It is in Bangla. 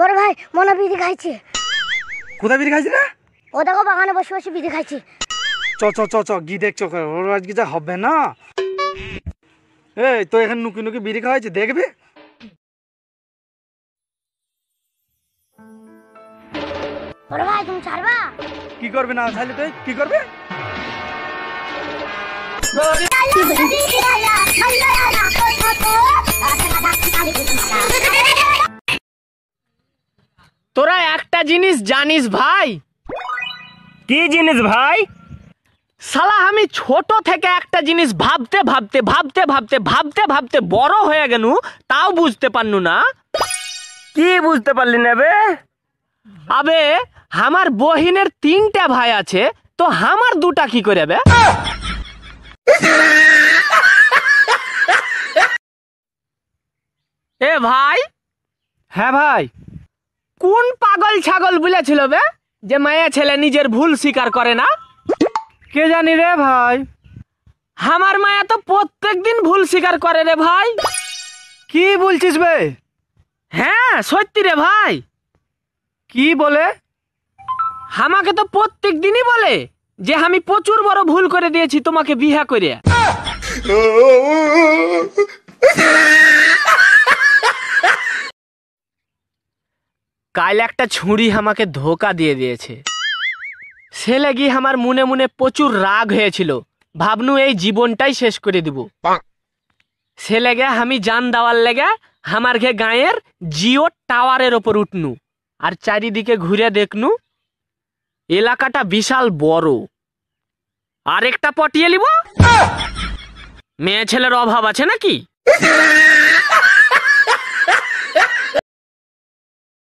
বড় ভাই মনে বিড়ি খাইছি কোথায় বিড়ি খাইছি না ও দেখো বাগানে বসে বসে বিড়ি খাইছে চ চ চ চ গি দেখছো ওর আজকে যা হবে না এই তো এখন নুকি নুকি বিড়ি খাইছি দেখবে বড় ভাই তুমি ছাড়বা কি করবে না ছাড়লে তুই কি করবে তোরা একটা জিনিস জানিস ভাই কি জিনিস ভাই সালা আমি ছোট থেকে একটা জিনিস ভাবতে ভাবতে ভাবতে ভাবতে ভাবতে ভাবতে বড় হয়ে গেল তাও বুঝতে পারনু না কি বুঝতে পারলি না বে আবে আমার বহিনের তিনটা ভাই আছে তো আমার দুটা কি করে বে এ ভাই হ্যাঁ ভাই কোন পাগল ছাগল বলেছিল বে যে মায়া ছেলে নিজের ভুল স্বীকার করে না কে জানি রে ভাই আমার মায়া তো প্রত্যেক দিন ভুল স্বীকার করে রে ভাই কি বলছিস বে হ্যাঁ সত্যি রে ভাই কি বলে আমাকে তো প্রত্যেক দিনই বলে যে আমি প্রচুর বড় ভুল করে দিয়েছি তোমাকে বিহা করে কাল একটা ছুঁড়ি আমাকে ধোকা দিয়ে দিয়েছে সে লাগি আমার মনে মনে প্রচুর রাগ হয়েছিল ভাবনু এই জীবনটাই শেষ করে দিব সে লেগে আমি যান দেওয়ার লেগে আমার ঘে গাঁয়ের জিও টাওয়ারের ওপর উঠনু আর চারিদিকে ঘুরে দেখনু এলাকাটা বিশাল বড় আরেকটা পটিয়ে নিব মেয়ে ছেলের অভাব আছে নাকি